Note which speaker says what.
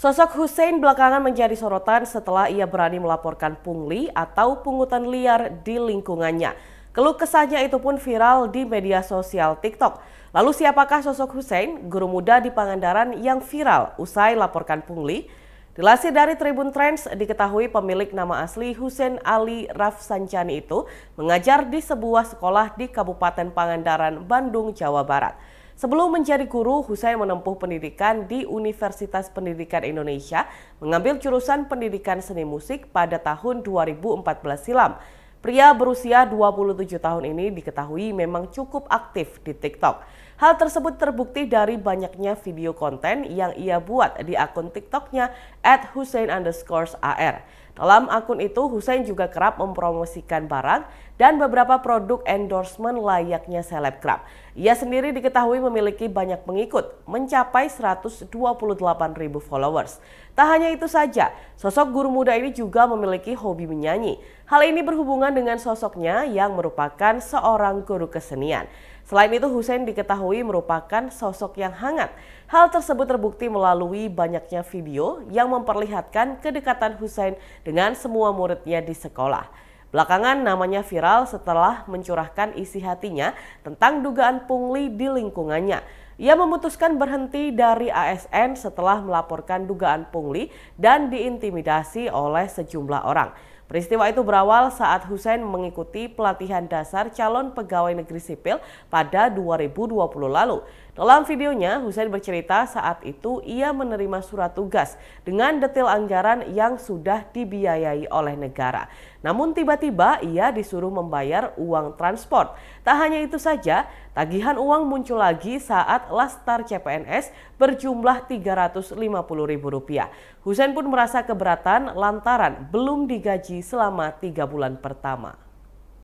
Speaker 1: Sosok Hussein belakangan menjadi sorotan setelah ia berani melaporkan pungli atau pungutan liar di lingkungannya. Keluh kesahnya itu pun viral di media sosial TikTok. Lalu siapakah sosok Hussein, guru muda di Pangandaran yang viral usai laporkan pungli? Dilansir dari Tribun Trends, diketahui pemilik nama asli Hussein Ali Rafsanjani itu mengajar di sebuah sekolah di Kabupaten Pangandaran, Bandung, Jawa Barat. Sebelum menjadi guru, Husain menempuh pendidikan di Universitas Pendidikan Indonesia, mengambil jurusan pendidikan seni musik pada tahun 2014 silam. Pria berusia 27 tahun ini diketahui memang cukup aktif di TikTok. Hal tersebut terbukti dari banyaknya video konten yang ia buat di akun TikToknya at Hussein underscore AR. Dalam akun itu, Hussein juga kerap mempromosikan barang dan beberapa produk endorsement layaknya selebgram. Ia sendiri diketahui memiliki banyak pengikut, mencapai 128 ribu followers. Tak hanya itu saja, sosok guru muda ini juga memiliki hobi menyanyi. Hal ini berhubungan dengan sosoknya yang merupakan seorang guru kesenian. Selain itu, Hussein diketahui merupakan sosok yang hangat. Hal tersebut terbukti melalui banyaknya video yang memperlihatkan kedekatan Hussein dengan semua muridnya di sekolah. Belakangan namanya viral setelah mencurahkan isi hatinya tentang dugaan pungli di lingkungannya. Ia memutuskan berhenti dari ASN setelah melaporkan dugaan pungli dan diintimidasi oleh sejumlah orang. Peristiwa itu berawal saat Hussein mengikuti pelatihan dasar calon pegawai negeri sipil pada 2020 lalu. Dalam videonya, Hussein bercerita saat itu ia menerima surat tugas dengan detail anggaran yang sudah dibiayai oleh negara. Namun tiba-tiba ia disuruh membayar uang transport. Tak hanya itu saja, tagihan uang muncul lagi saat Lastar CPNS berjumlah Rp350.000. Hussein pun merasa keberatan lantaran belum digaji selama tiga bulan pertama.